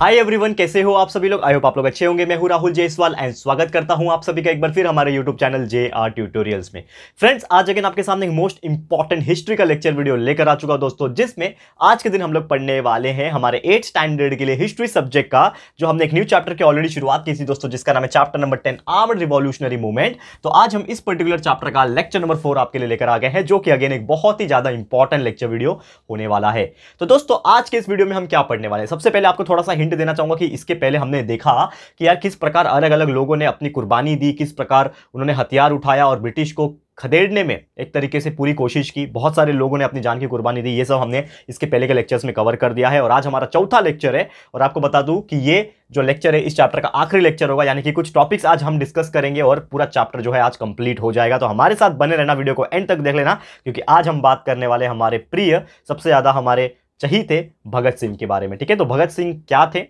Hi everyone कैसे हो आप सभी लोग आई होप आप लोग अच्छे होंगे मैं हूं राहुल जयसवाल एंड स्वागत करता हूं आप सभी का एक बार फिर हमारे YouTube channel J R tutorials में फ्रेंड्स आज अगेन आपके सामने मोस्ट इंपॉर्टेंट हिस्ट्री का लेक्चर वीडियो लेकर आ चुका दोस्तों जिसमें आज के दिन हम लोग पढ़ने वाले हैं हमारे एट स्टैंडर्ड के लिए हिस्ट्री सब्जेक्ट का जो हमने एक न्यू चैप्टर की ऑलरेडी शुरुआत की थी दोस्तों जिसका नाम है chapter number ten arm revolutionary movement तो आज हम इस पर्टिकुलर चैप्टर का लेक्चर नंबर फोर आपके लिए लेकर आ गए हैं जो कि अगेन एक बहुत ही ज्यादा इंपॉर्टेंट लेक्चर वीडियो होने वाला है तो दोस्तों आज के इस वीडियो में हम क्या पढ़ने वाले हैं सबसे पहले आपको थोड़ा सा हिंट देना चाहूंगा कि इसके पहले हमने देखा कि यार किस प्रकार अलग अलग लोगों ने अपनी कुर्बानी दी किस प्रकार उन्होंने हथियार उठाया और ब्रिटिश को खदेड़ने में एक तरीके से पूरी कोशिश की बहुत सारे लोगों ने अपनी जान की कुर्बानी दी ये सब हमने इसके पहले के लेक्चर्स में कवर कर दिया है और आज हमारा चौथा लेक्चर है और आपको बता दूं कि ये जो लेक्चर है इस चैप्टर का आखिरी लेक्चर होगा यानी कि कुछ टॉपिक्स आज हम डिस्कस करेंगे और पूरा चैप्टर जो है आज कंप्लीट हो जाएगा तो हमारे साथ बने रहना वीडियो को एंड तक देख लेना क्योंकि आज हम बात करने वाले हमारे प्रिय सबसे ज़्यादा हमारे चाहिए थे भगत सिंह के बारे में ठीक है तो भगत सिंह क्या थे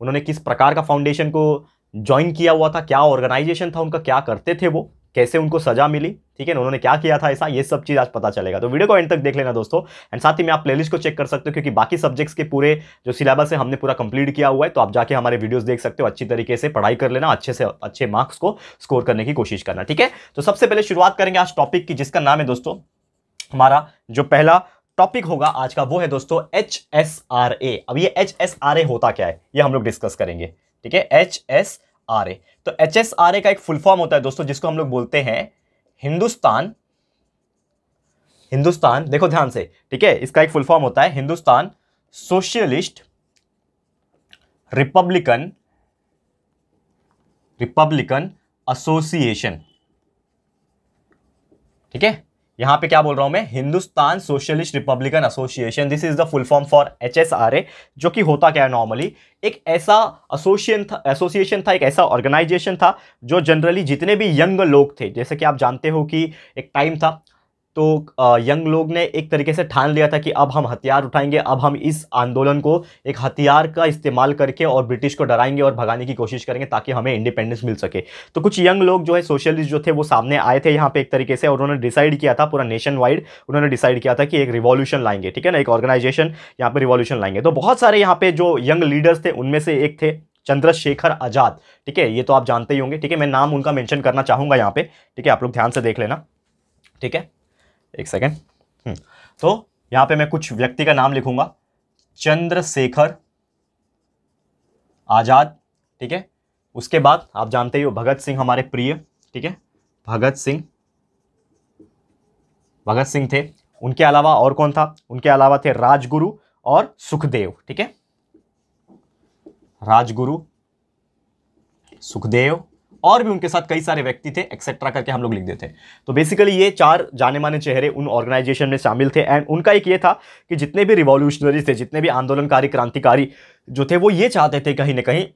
उन्होंने किस प्रकार का फाउंडेशन को ज्वाइन किया हुआ था क्या ऑर्गेनाइजेशन था उनका क्या करते थे वो कैसे उनको सजा मिली ठीक है उन्होंने क्या किया था ऐसा ये सब चीज़ आज पता चलेगा तो वीडियो को एंड तक देख लेना दोस्तों एंड साथ ही में आप प्लेलिस्ट को चेक कर सकते हो क्योंकि बाकी सब्जेक्ट्स के पूरे जो सिलेबस है हमने पूरा कंप्लीट किया हुआ है तो आप जाके हमारे वीडियोस देख सकते हो अच्छी तरीके से पढ़ाई कर लेना अच्छे से अच्छे मार्क्स को स्कोर करने की कोशिश करना ठीक है तो सबसे पहले शुरुआत करेंगे आज टॉपिक की जिसका नाम है दोस्तों हमारा जो पहला टॉपिक होगा आज का वो है दोस्तों एच एस आर ए अब ये एच एस आर ए होता क्या है ये हम लोग डिस्कस करेंगे ठीक है एच एस आर ए तो एच एस आर ए का एक फुल फॉर्म होता है दोस्तों जिसको हम लोग बोलते हैं हिंदुस्तान हिंदुस्तान देखो ध्यान से ठीक है इसका एक फुल फॉर्म होता है Hindustan socialist republican republican association ठीक है यहाँ पे क्या बोल रहा हूँ मैं Hindustan socialist republican association this is the full form for H S R A जो कि होता क्या है नॉर्मली एक ऐसा एसोसिएशन था एसोसिएशन था एक ऐसा ऑर्गेनाइजेशन था जो जनरली जितने भी यंग लोग थे जैसे कि आप जानते हो कि एक टाइम था तो यंग लोग ने एक तरीके से ठान लिया था कि अब हम हथियार उठाएंगे अब हम इस आंदोलन को एक हथियार का इस्तेमाल करके और ब्रिटिश को डराएंगे और भगाने की कोशिश करेंगे ताकि हमें इंडिपेंडेंस मिल सके तो कुछ यंग लोग जो है सोशलिस्ट जो थे वो सामने आए थे यहाँ पे एक तरीके से और उन्होंने डिसाइड किया था पूरा नेशन वाइड उन्होंने डिसाइड किया था कि एक रिवॉल्यूशन लाएंगे ठीक है ना एक ऑर्गेनाइजेशन यहाँ पर रिवॉल्यूशन लाएंगे तो बहुत सारे यहाँ पे जो यंग लीडर्स थे उनमें से एक थे चंद्रशेखर आज़ाद ठीक है ये तो आप जानते ही होंगे ठीक है मैं नाम उनका मैंशन करना चाहूँगा यहाँ पे ठीक है आप लोग ध्यान से देख लेना ठीक है एक सेकेंड हम्म। तो यहां पे मैं कुछ व्यक्ति का नाम लिखूंगा चंद्रशेखर आज़ाद ठीक है उसके बाद आप जानते ही हो भगत सिंह हमारे प्रिय ठीक है भगत सिंह भगत सिंह थे उनके अलावा और कौन था उनके अलावा थे राजगुरु और सुखदेव ठीक है राजगुरु सुखदेव और भी उनके साथ कई सारे व्यक्ति थे एक्सेट्रा करके हम लोग लिख देते तो बेसिकली ये चार जाने माने चेहरे उन ऑर्गेनाइजेशन में शामिल थे एंड उनका एक ये था कि जितने भी रिवॉल्यूशनरीज थे जितने भी आंदोलनकारी क्रांतिकारी जो थे वो ये चाहते थे कहीं ना कहीं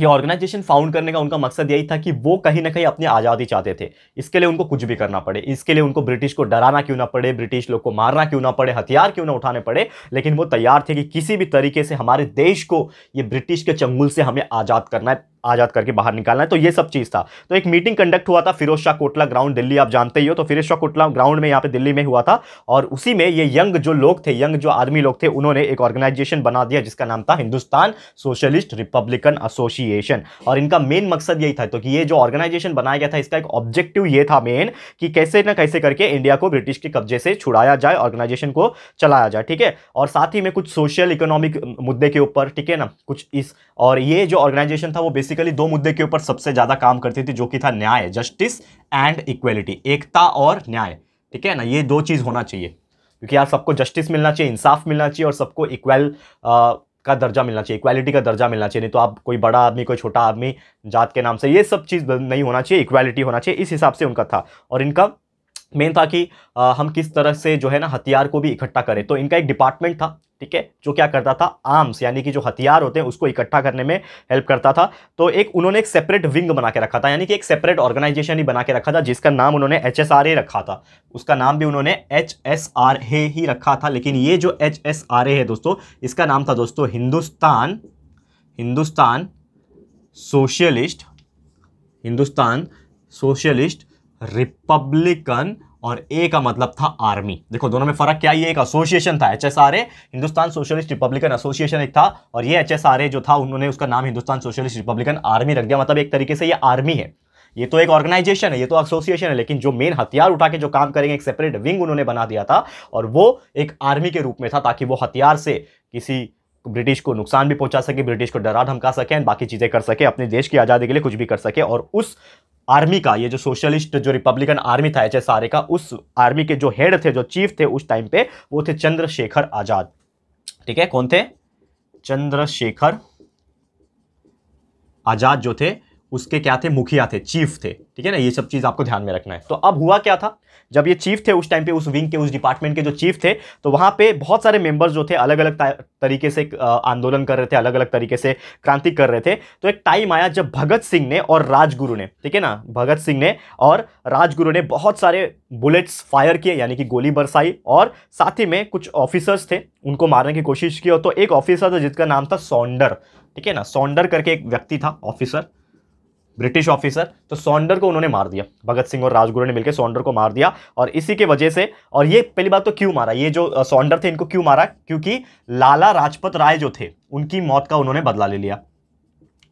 ये ऑर्गेनाइजेशन फाउंड करने का उनका मकसद यही था कि वो कहीं ना कहीं अपनी आज़ादी चाहते थे इसके लिए उनको कुछ भी करना पड़े इसके लिए उनको ब्रिटिश को डराना क्यों ना पड़े ब्रिटिश लोग को मारना क्यों ना पड़े हथियार क्यों ना उठाने पड़े लेकिन वो तैयार थे कि किसी भी तरीके से हमारे देश को ये ब्रिटिश के चंगुल से हमें आज़ाद करना है आज़ाद करके बाहर निकालना है तो ये सब चीज़ था तो एक मीटिंग कंडक्ट हुआ था फिरोज शाह कोटला ग्राउंड दिल्ली आप जानते ही हो तो फिरोज शाह कोटला ग्राउंड में यहाँ पे दिल्ली में हुआ था और उसी में ये यंग जो लोग थे यंग जो आदमी लोग थे उन्होंने एक ऑर्गेनाइजेशन बना दिया जिसका नाम था हिंदुस्तान सोशलिस्ट रिपब्लिकन एसोसिएशन और इनका मेन मकसद यही था तो कि ये जो ऑर्गेनाइजेशन बनाया गया था इसका एक ऑब्जेक्टिव ये था मेन कि कैसे ना कैसे करके इंडिया को ब्रिटिश के कब्जे से छुड़ाया जाए ऑर्गेनाइजेशन को चलाया जाए ठीक है और साथ ही में कुछ सोशल इकोनॉमिक मुद्दे के ऊपर ठीक है ना कुछ इस और ये जो ऑर्गेनाइजेशन था वो बेसिकली दो मुद्दे के ऊपर सबसे ज़्यादा काम करती थी जो कि था न्याय जस्टिस एंड इक्वेलिटी एकता और न्याय ठीक है ना ये दो चीज़ होना चाहिए क्योंकि यार सबको जस्टिस मिलना चाहिए इंसाफ मिलना चाहिए और सबको इक्वल का दर्जा मिलना चाहिए इक्वालिटी का दर्जा मिलना चाहिए नहीं तो आप कोई बड़ा आदमी कोई छोटा आदमी जात के नाम से ये सब चीज़ नहीं होना चाहिए इक्वालिटी होना चाहिए इस हिसाब से उनका था और इनका मेन था कि आ, हम किस तरह से जो है ना हथियार को भी इकट्ठा करें तो इनका एक डिपार्टमेंट था ठीक है जो क्या करता था आर्म्स यानी कि जो हथियार होते हैं उसको इकट्ठा करने में हेल्प करता था तो एक उन्होंने एक सेपरेट विंग बना के रखा था यानी कि एक सेपरेट ऑर्गेनाइजेशन ही बना के रखा था जिसका नाम उन्होंने एच रखा था उसका नाम भी उन्होंने एच ही रखा था लेकिन ये जो एच है दोस्तों इसका नाम था दोस्तों Hindustan Hindustan socialist Hindustan socialist republican और ए का मतलब था आर्मी देखो दोनों में फर्क क्या ये एक एसोसिएशन था H Hindustan socialist republican association एक था और ये एच जो था उन्होंने उसका नाम हिंदुस्तान सोशलिस्ट रिपब्लिकन आर्मी रख दिया मतलब एक तरीके से ये आर्मी है ये तो एक ऑर्गेनाइजेशन है ये तो एसोसिएशन है लेकिन जो मेन हथियार उठा के जो काम करेंगे एक सेपरेट विंग उन्होंने बना दिया था और वो एक आर्मी के रूप में था ताकि वो हथियार से किसी ब्रिटिश को नुकसान भी पहुंचा सके ब्रिटिश को डरा धमका सके बाकी चीज़ें कर सके अपने देश की आज़ादी के लिए कुछ भी कर सके और उस आर्मी का ये जो सोशलिस्ट जो रिपब्लिकन आर्मी था एच ए का उस आर्मी के जो हेड थे जो चीफ थे उस टाइम पे वो थे चंद्रशेखर आज़ाद ठीक है कौन थे चंद्रशेखर आज़ाद जो थे उसके क्या थे मुखिया थे चीफ थे ठीक है ना ये सब चीज़ आपको ध्यान में रखना है तो अब हुआ क्या था जब ये चीफ थे उस टाइम पे उस विंग के उस डिपार्टमेंट के जो चीफ थे तो वहाँ पे बहुत सारे मेंबर्स जो थे अलग अलग तरीके से आंदोलन कर रहे थे अलग अलग तरीके से क्रांति कर रहे थे तो एक टाइम आया जब भगत सिंह ने और राजगुरु ने ठीक है ना भगत सिंह ने और राजगुरु ने बहुत सारे बुलेट्स फायर किए यानी कि गोली बरसाई और साथ ही में कुछ ऑफिसर्स थे उनको मारने की कोशिश की और तो एक ऑफिसर था जिसका नाम था सौंडर ठीक है ना सौंडर करके एक व्यक्ति था ऑफिसर ब्रिटिश ऑफिसर तो सौंडर को उन्होंने मार दिया भगत सिंह और राजगुरु ने मिलकर सौंडर को मार दिया और इसी के वजह से और ये पहली बात तो क्यों मारा ये जो सौंडर थे इनको क्यों मारा क्योंकि लाला राजपत राय जो थे उनकी मौत का उन्होंने बदला ले लिया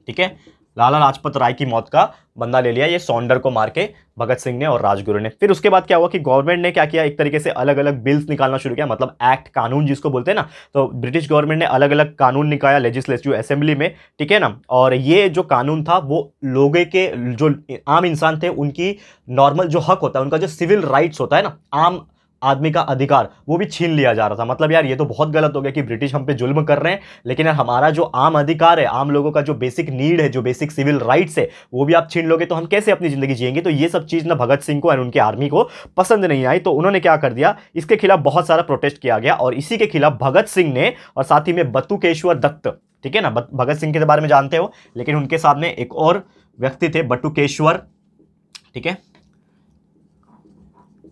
ठीक है लाला लाजपत राय की मौत का बंदा ले लिया ये सौंडर को मार के भगत सिंह ने और राजगुरु ने फिर उसके बाद क्या हुआ कि गवर्नमेंट ने क्या किया एक तरीके से अलग अलग बिल्स निकालना शुरू किया मतलब एक्ट कानून जिसको बोलते हैं ना तो ब्रिटिश गवर्नमेंट ने अलग अलग कानून निकाला लेजिस्लेटिव असेंबली में ठीक है ना और ये जो कानून था वो लोगों के जो आम इंसान थे उनकी नॉर्मल जो हक होता है उनका जो सिविल राइट्स होता है ना आम आदमी का अधिकार वो भी छीन लिया जा रहा था मतलब यार ये तो बहुत गलत हो गया कि ब्रिटिश हम पे जुल्म कर रहे हैं लेकिन यार हमारा जो आम अधिकार है आम लोगों का जो बेसिक नीड है जो बेसिक सिविल राइट्स है वो भी आप छीन लोगे तो हम कैसे अपनी ज़िंदगी जिएंगे तो ये सब चीज़ ना भगत सिंह को एंड उनके आर्मी को पसंद नहीं आई तो उन्होंने क्या कर दिया इसके खिलाफ बहुत सारा प्रोटेस्ट किया गया और इसी के खिलाफ भगत सिंह ने और साथ ही में बतुकेश्वर दत्त ठीक है ना भगत सिंह के बारे में जानते हो लेकिन उनके सामने एक और व्यक्ति थे बटुकेश्वर ठीक है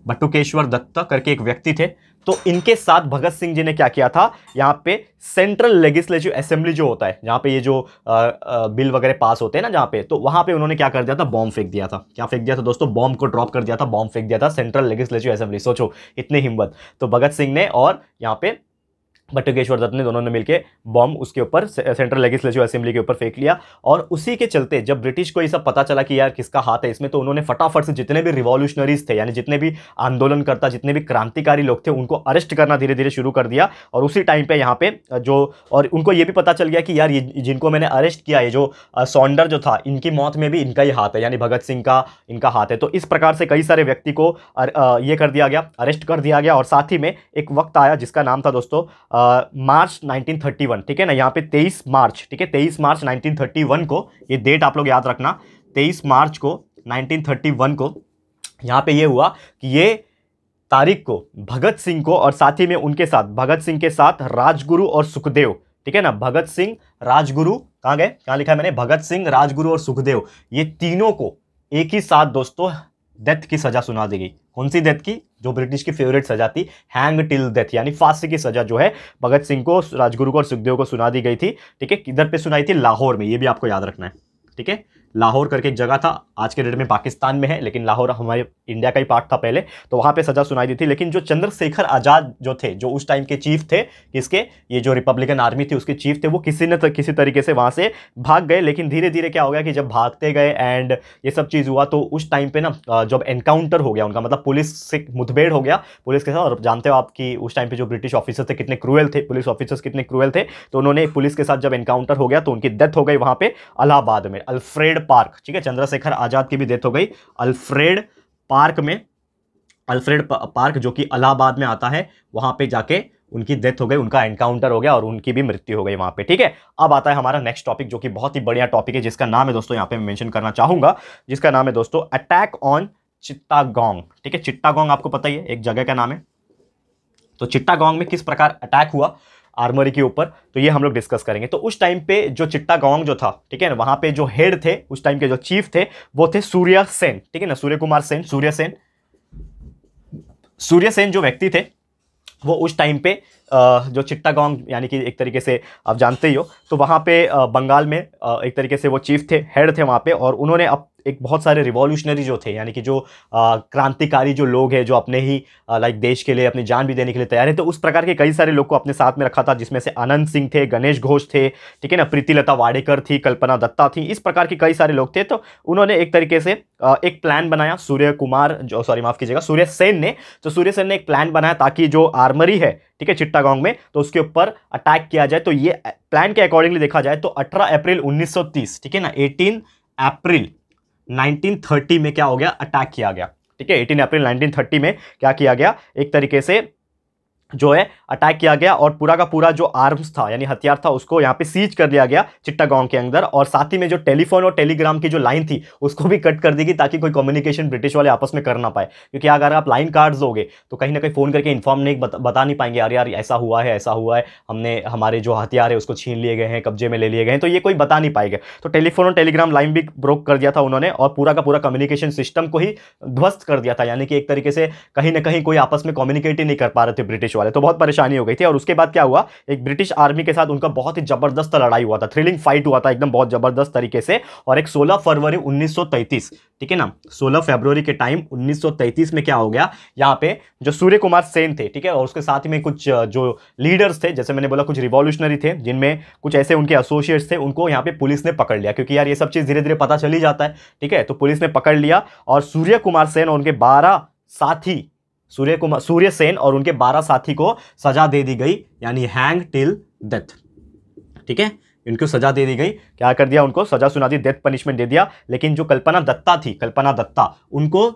भट्टुकेश्वर दत्त करके एक व्यक्ति थे तो इनके साथ भगत सिंह जी ने क्या किया था यहाँ पे सेंट्रल लेजिस्लेटिव असेंबली जो होता है जहाँ पे ये जो आ, आ, बिल वगैरह पास होते हैं ना जहाँ पे तो वहाँ पे उन्होंने क्या कर दिया था बॉम्ब फेंक दिया था क्या फेंक दिया था दोस्तों बॉम्ब को ड्रॉप कर दिया था बॉम्ब फेंक दिया था सेंट्रल लेजिस्लेटिव असेंबली सोचो इतनी हिम्मत तो भगत सिंह ने और यहाँ पे बटुकेश्वर दत्त ने दोनों ने मिलकर बॉम्ब उसके ऊपर सेंट्रल लेजिस्लेटिव असेंबली के ऊपर फेंक लिया और उसी के चलते जब ब्रिटिश को ये सब पता चला कि यार किसका हाथ है इसमें तो उन्होंने फटाफट से जितने भी रिवॉल्यूशनरीज थे यानी जितने भी आंदोलनकर्ता जितने भी क्रांतिकारी लोग थे उनको अरेस्ट करना धीरे धीरे शुरू कर दिया और उसी टाइम पर यहाँ पे जो और उनको ये भी पता चल गया कि यार ये जिनको मैंने अरेस्ट किया है जो सौंडर जो था इनकी मौत में भी इनका ही हाथ है यानी भगत सिंह का इनका हाथ है तो इस प्रकार से कई सारे व्यक्ति को ये कर दिया गया अरेस्ट कर दिया गया और साथ ही में एक वक्त आया जिसका नाम था दोस्तों मार्च 1931 ठीक है ना यहाँ पे 23 मार्च ठीक है 23 मार्च 1931 को ये डेट आप लोग याद रखना 23 मार्च को 1931 को यहाँ पे ये हुआ कि ये तारीख को भगत सिंह को और साथ ही में उनके साथ भगत सिंह के साथ राजगुरु और सुखदेव ठीक है ना भगत सिंह राजगुरु कहाँ गए कहाँ लिखा है मैंने भगत सिंह राजगुरु और सुखदेव ये तीनों को एक ही साथ दोस्तों डेथ की सजा सुना दी गई कौन सी डेथ की जो ब्रिटिश की फेवरेट सजा थी हैंग टिल डेथ यानी फांसी की सजा जो है भगत सिंह को राजगुरु को और सुखदेव को सुना दी गई थी ठीक है किधर पे सुनाई थी लाहौर में ये भी आपको याद रखना है ठीक है लाहौर करके एक जगह था आज के डेट में पाकिस्तान में है लेकिन लाहौर हमारे इंडिया का ही पार्ट था पहले तो वहाँ पे सज़ा सुनाई दी थी लेकिन जो चंद्रशेखर आज़ाद जो थे जो उस टाइम के चीफ थे किसके ये जो रिपब्लिकन आर्मी थी उसके चीफ थे वो किसी न किसी तरीके से वहाँ से भाग गए लेकिन धीरे धीरे क्या हो गया कि जब भागते गए एंड ये सब चीज़ हुआ तो उस टाइम पर ना जब एनकाउंटर हो गया उनका मतलब पुलिस से मुठभेड़ हो गया पुलिस के साथ और जानते हो आप कि उस टाइम पर जो ब्रिटिश ऑफिसर थे कितने क्रूएल थे पुलिस ऑफिसर्स कितने क्रूएल थे तो उन्होंने पुलिस के साथ जब एनकाउंटर हो गया तो उनकी डेथ हो गई वहाँ पर अलाहाबाद में अल्फ्रेड पार्क ठीक है चंद्रशेखर आज़ाद की भी डेथ हो गई अल्फ्रेड पार्क में अल्फ्रेड पार्क जो कि अलाहाबाद में आता है वहां पे जाके उनकी डेथ हो गई उनका एनकाउंटर हो गया और उनकी भी मृत्यु हो गई वहां पे ठीक है अब आता है हमारा नेक्स्ट टॉपिक जो कि बहुत ही बढ़िया टॉपिक है जिसका नाम है दोस्तों यहाँ पे मैं मेंशन करना चाहूंगा जिसका नाम है दोस्तों अटैक ऑन चिट्टागोंग ठीक है चिट्टागोंग आपको पता ही है एक जगह का नाम है तो चिट्टागोंग में किस प्रकार अटैक हुआ आर्मरी के ऊपर तो ये हम लोग डिस्कस करेंगे तो उस टाइम पे जो चिट्टा गांव जो था ठीक है ना वहाँ पे जो हेड थे उस टाइम के जो चीफ थे वो थे सूर्य सेन ठीक है ना सूर्य कुमार सेन सूर्य सेन सूर्य सेन जो व्यक्ति थे वो उस टाइम पे जो गांव यानी कि एक तरीके से आप जानते ही हो तो वहाँ पे बंगाल में एक तरीके से वो चीफ थे हेड थे वहाँ पे और उन्होंने अब एक बहुत सारे रिवॉल्यूशनरी जो थे यानी कि जो क्रांतिकारी जो लोग हैं जो अपने ही लाइक देश के लिए अपनी जान भी देने के लिए तैयार है तो उस प्रकार के कई सारे लोग को अपने साथ में रखा था जिसमें से आनंद सिंह थे गणेश घोष थे ठीक है ना प्रीतिलता वाडेकर थी कल्पना दत्ता थी इस प्रकार के कई सारे लोग थे तो उन्होंने एक तरीके से एक प्लान बनाया सूर्य कुमार जो सॉरी माफ़ कीजिएगा सूर्य सेन ने तो सूर्य सेन ने एक प्लान बनाया ताकि जो आर्मरी है ठीक है चिट्टागांव में तो उसके ऊपर अटैक किया जाए तो ये प्लान के अकॉर्डिंगली देखा जाए तो 18 अप्रैल 1930 ठीक है ना 18 अप्रैल 1930 में क्या हो गया अटैक किया गया ठीक है 18 अप्रैल 1930 में क्या किया गया एक तरीके से जो है अटैक किया गया और पूरा का पूरा जो आर्म्स था यानी हथियार था उसको यहाँ पे सीज कर लिया गया चिट्टागांव के अंदर और साथ ही में जो टेलीफोन और टेलीग्राम की जो लाइन थी उसको भी कट कर दी गई ताकि कोई कम्युनिकेशन ब्रिटिश वाले आपस में कर ना पाए क्योंकि अगर आप लाइन कार्ड्स दोगे तो कहीं ना कहीं फ़ोन करके इन्फॉर्म नहीं बता, बता नहीं पाएंगे यार यार ऐसा हुआ है ऐसा हुआ है हमने हमारे जो हथियार है उसको छीन लिए गए हैं कब्जे में ले लिए गए हैं तो ये कोई बता नहीं पाएगा तो टेलीफोन और टेलीग्राम लाइन भी ब्रोक कर दिया था उन्होंने और पूरा का पूरा कम्युनिकेशन सिस्टम को ही ध्वस्त कर दिया था यानी कि एक तरीके से कहीं ना कहीं कोई आपस में कम्युनिकेट ही नहीं कर पा रहे थे ब्रिटिश ब्रिटिश वाले तो बहुत परेशानी हो गई थी और उसके बाद क्या हुआ एक ब्रिटिश आर्मी के साथ उनका बहुत ही जबरदस्त लड़ाई हुआ था थ्रिलिंग फाइट हुआ था एकदम बहुत जबरदस्त तरीके से और एक सोलह फरवरी उन्नीस ठीक है ना सोलह फरवरी के टाइम 1933 में क्या हो गया यहाँ पे जो सूर्य कुमार सेन थे ठीक है और उसके साथ में कुछ जो लीडर्स थे जैसे मैंने बोला कुछ रिवोल्यूशनरी थे जिनमें कुछ ऐसे उनके एसोसिएट्स थे उनको यहाँ पे पुलिस ने पकड़ लिया क्योंकि यार ये सब चीज़ धीरे धीरे पता चली जाता है ठीक है तो पुलिस ने पकड़ लिया और सूर्य कुमार सेन और उनके बारह साथी सूर्य कुमार सूर्य सेन और उनके बारह साथी को सजा दे दी गई यानी हैंग टिल डेथ ठीक है इनको सजा दे दी गई क्या कर दिया उनको सजा सुना दी डेथ पनिशमेंट दे दिया लेकिन जो कल्पना दत्ता थी कल्पना दत्ता उनको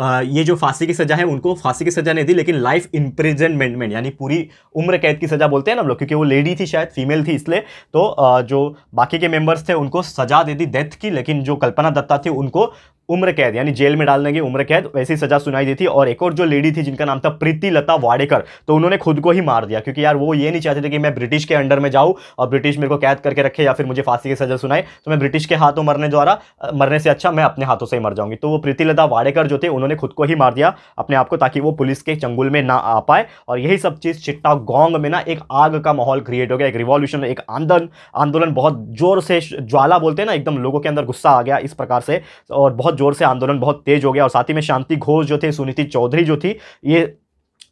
ये जो फांसी की सजा है उनको फांसी की सजा नहीं दी लेकिन लाइफ इंप्रिजनमेंटमेंट यानी पूरी उम्र कैद की सजा बोलते हैं ना हम लोग क्योंकि वो लेडी थी शायद फीमेल थी इसलिए तो जो बाकी के मेंबर्स थे उनको सजा दे दी डेथ की लेकिन जो कल्पना दत्ता थी उनको उम्र कैद यानी जेल में डालने की उम्र कैद वैसी सजा सुनाई दी थी और एक और जो लेडी थी जिनका नाम था प्रीति लता वाड़ेकर तो उन्होंने खुद को ही मार दिया क्योंकि यार वो ये नहीं चाहते थे कि मैं ब्रिटिश के अंडर में जाऊँ और ब्रिटिश मेरे को कैद करके रखे या फिर मुझे फांसी की सजा सुनाए तो मैं ब्रिटिश के हाथों मरने द्वारा मरने से अच्छा मैं अपने हाथों से ही मर जाऊंगी तो वो प्रीति लता वाड़ेकर जो थे उन्होंने उन्होंने खुद को ही मार दिया अपने आप को ताकि वो पुलिस के चंगुल में ना आ पाए और यही सब चीज़ चिट्टा गोंग में ना एक आग का माहौल क्रिएट हो गया एक रिवॉल्यूशन एक आंदोलन आंदोलन बहुत जोर से ज्वाला बोलते हैं ना एकदम लोगों के अंदर गुस्सा आ गया इस प्रकार से और बहुत जोर से आंदोलन बहुत तेज हो गया और साथ ही में शांति घोष जो थे सुनीति चौधरी जो थी ये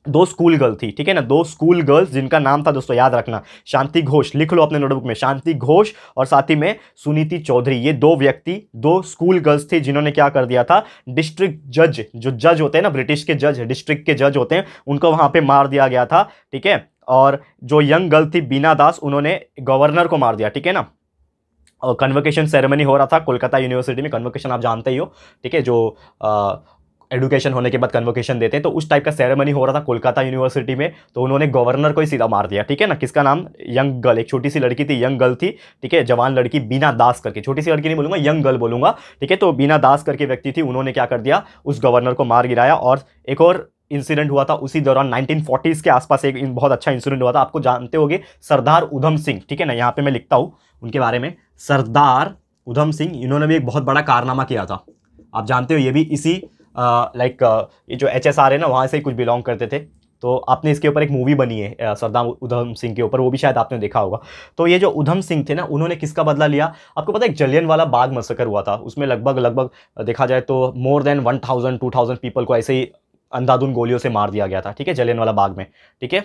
दो स्कूल गर्ल थी ठीक है ना दो स्कूल गर्ल्स जिनका नाम था दोस्तों याद रखना शांति घोष लिख लो अपने नोटबुक में शांति घोष और साथ ही में सुनीति चौधरी ये दो व्यक्ति दो स्कूल गर्ल्स थे जिन्होंने क्या कर दिया था डिस्ट्रिक्ट जज जो जज होते हैं ना ब्रिटिश के जज डिस्ट्रिक्ट के जज होते हैं उनको वहाँ पर मार दिया गया था ठीक है और जो यंग गर्ल थी बीना दास उन्होंने गवर्नर को मार दिया ठीक है ना और कन्वोकेशन सेरेमनी हो रहा था कोलकाता यूनिवर्सिटी में कन्वोकेशन आप जानते ही हो ठीक है जो आ, एडुकेशन होने के बाद कन्वोकेशन देते हैं तो उस टाइप का सेरेमनी हो रहा था कोलकाता यूनिवर्सिटी में तो उन्होंने गवर्नर को ही सीधा मार दिया ठीक है ना किसका नाम यंग गर्ल एक छोटी सी लड़की थी यंग गर्ल थी ठीक है जवान लड़की बीना दास करके छोटी सी लड़की नहीं बोलूँगा यंग गर्ल बोलूँगा ठीक है तो बीना दास करके व्यक्ति थी उन्होंने क्या कर दिया उस गवर्नर को मार गिराया और एक और इंसिडेंट हुआ था उसी दौरान 1940s के आसपास एक बहुत अच्छा इंसिडेंट हुआ था आपको जानते होंगे सरदार उधम सिंह ठीक है ना यहाँ पे मैं लिखता हूँ उनके बारे में सरदार उधम सिंह इन्होंने भी एक बहुत बड़ा कारनामा किया था आप जानते हो ये भी इसी लाइक ये जो एच एस आर है ना वहाँ से ही कुछ बिलोंग करते थे तो आपने इसके ऊपर एक मूवी बनी है सरदार उधम सिंह के ऊपर वो भी शायद आपने देखा होगा तो ये जो उधम सिंह थे ना उन्होंने किसका बदला लिया आपको पता है एक जलियन वाला बाग मसकर हुआ था उसमें लगभग लगभग देखा जाए तो more than one thousand two thousand people को ऐसे ही अंधाधुन गोलियों से मार दिया गया था ठीक है जलियन वाला बाग में ठीक है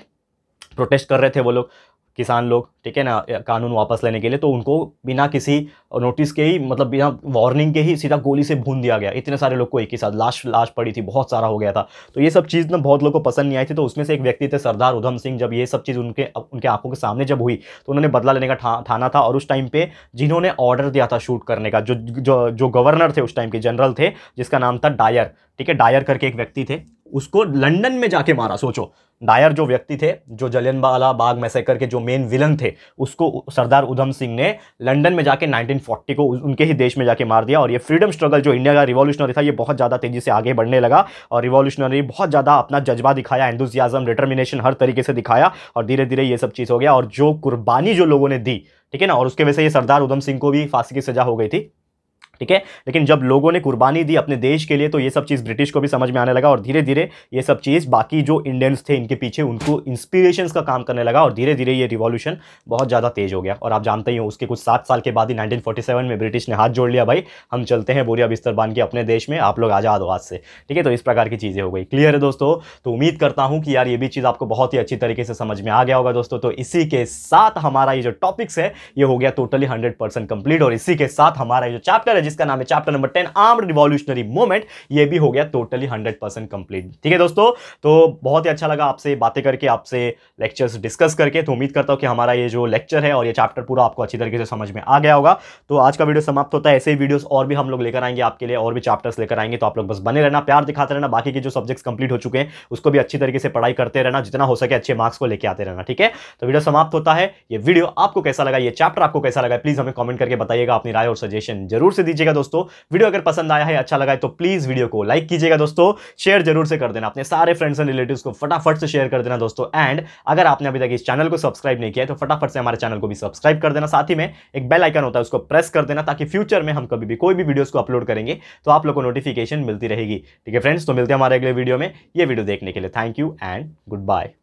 प्रोटेस्ट कर रहे थे वो लोग किसान लोग ठीक है ना कानून वापस लेने के लिए तो उनको बिना किसी नोटिस के ही मतलब बिना वार्निंग के ही सीधा गोली से भून दिया गया इतने सारे लोग को एक ही साथ लाश लाश पड़ी थी बहुत सारा हो गया था तो ये सब चीज़ ना बहुत लोग को पसंद नहीं आई थी तो उसमें से एक व्यक्ति थे सरदार उधम सिंह जब ये सब चीज़ उनके उनके आंखों के सामने जब हुई तो उन्होंने बदला लेने का ठा, ठाना था और उस टाइम पर जिन्होंने ऑर्डर दिया था शूट करने का जो जो जो गवर्नर थे उस टाइम के जनरल थे जिसका नाम था डायर ठीक है डायर करके एक व्यक्ति थे उसको लंदन में जाके मारा सोचो डायर जो व्यक्ति थे जो जलियनवाला बाग मैसेकर के जो मेन विलन थे उसको सरदार उधम सिंह ने लंदन में जाके 1940 को उनके ही देश में जाके मार दिया और ये फ्रीडम स्ट्रगल जो इंडिया का रिवॉल्यूशनरी था ये बहुत ज़्यादा तेज़ी से आगे बढ़ने लगा और रिवॉल्यूशनरी बहुत ज़्यादा अपना जज्बा दिखाया एंथुजियाज़म डिटर्मिनेशन हर तरीके से दिखाया और धीरे धीरे ये सब चीज़ हो गया और जो कुर्बानी जो लोगों ने दी ठीक है ना और उसके वजह से ये सरदार उधम सिंह को भी फांसी की सज़ा हो गई थी ठीक है लेकिन जब लोगों ने कुर्बानी दी अपने देश के लिए तो ये सब चीज़ ब्रिटिश को भी समझ में आने लगा और धीरे धीरे ये सब चीज़ बाकी जो इंडियंस थे इनके पीछे उनको इंस्पिरेशन का काम करने लगा और धीरे धीरे ये रिवॉल्यूशन बहुत ज़्यादा तेज हो गया और आप जानते ही हो उसके कुछ सात साल के बाद ही नाइनटीन में ब्रिटिश ने हाथ जोड़ लिया भाई हम चलते हैं बोरिया बिस्तर बांध के अपने देश में आप लोग आज़ाद हो आज से ठीक है तो इस प्रकार की चीज़ें हो गई क्लियर है दोस्तों तो उम्मीद करता हूँ कि यार ये भी चीज़ आपको बहुत ही अच्छी तरीके से समझ में आ गया होगा दोस्तों तो इसी के साथ हमारा ये जो टॉपिक्स है ये हो गया टोटली हंड्रेड कंप्लीट और इसी के साथ हमारा ये जो चैप्टर है जिसका नाम है chapter number ten arm revolutionary movement ये भी हो गया टोटली हंड्रेड परसेंट कंप्लीट ठीक है दोस्तों तो बहुत ही अच्छा लगा आपसे बातें करके आपसे लेक्चर्स डिस्कस करके तो उम्मीद करता हूँ कि हमारा ये जो लेक्चर है और ये चैप्टर पूरा आपको अच्छी तरीके से समझ में आ गया होगा तो आज का वीडियो समाप्त होता है ऐसे ही वीडियोस और भी हम लोग लेकर आएंगे आपके लिए और भी चैप्टर्स लेकर आएंगे तो आप लोग बस बने रहना प्यार दिखाते रहना बाकी के जो सब्जेक्ट्स कंप्लीट हो चुके हैं उसको भी अच्छी तरीके से पढ़ाई करते रहना जितना हो सके अच्छे मार्क्स को लेकर आते रहना ठीक है तो वीडियो समाप्त होता है ये वीडियो आपको कैसा लगा ये चैप्टर आपको कैसा लगा प्लीज़ हमें कमेंट करके बताइएगा अपनी राय और सजेशन जरूर से दीजिए कीजिएगा दोस्तों वीडियो अगर पसंद आया है अच्छा लगा है तो प्लीज़ वीडियो को लाइक कीजिएगा दोस्तों शेयर जरूर से कर देना अपने सारे फ्रेंड्स एंड रिलेटिव को फटाफट से शेयर कर देना दोस्तों एंड अगर आपने अभी तक इस चैनल को सब्सक्राइब नहीं किया है तो फटाफट से हमारे चैनल को भी सब्सक्राइब कर देना साथ ही में एक बेल आइकन होता है उसको प्रेस कर देना ताकि फ्यूचर में हम कभी भी कोई भी वीडियोज़ को अपलोड करेंगे तो आप लोग को नोटिफिकेशन मिलती रहेगी ठीक है फ्रेंड्स तो मिलते हैं हमारे अगले वीडियो में ये वीडियो देखने के लिए thank you and good bye